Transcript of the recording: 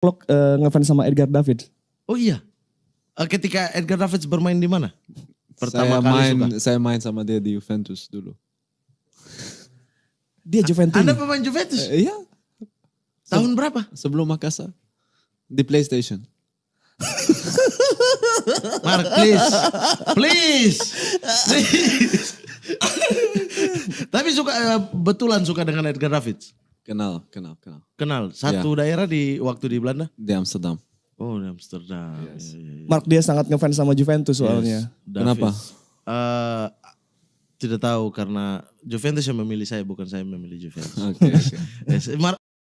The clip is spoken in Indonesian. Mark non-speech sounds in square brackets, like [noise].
Klok uh, eh, ngefans sama Edgar David. Oh iya. Uh, ketika Edgar David bermain di mana? Pertama saya kali main, suka. Saya main sama dia di Juventus dulu. dia ah, Juventus. Anda pemain Juventus? Uh, iya. Tahun berapa? Sebelum Makassar. Di PlayStation. [laughs] Mark, please. Please. please. [laughs] Tapi suka betulan suka dengan Edgar David. Kenal, kenal, kenal. Kenal. Ya. Satu ya. daerah di waktu di Belanda? Di Amsterdam. Oh, di Amsterdam. Yes. Iya, iya, iya. Mark dia sangat ngefans sama Juventus soalnya. Kenapa? Uh, tidak tahu karena Juventus yang memilih saya bukan saya yang memilih Juventus. Oke. okay, [laughs] okay.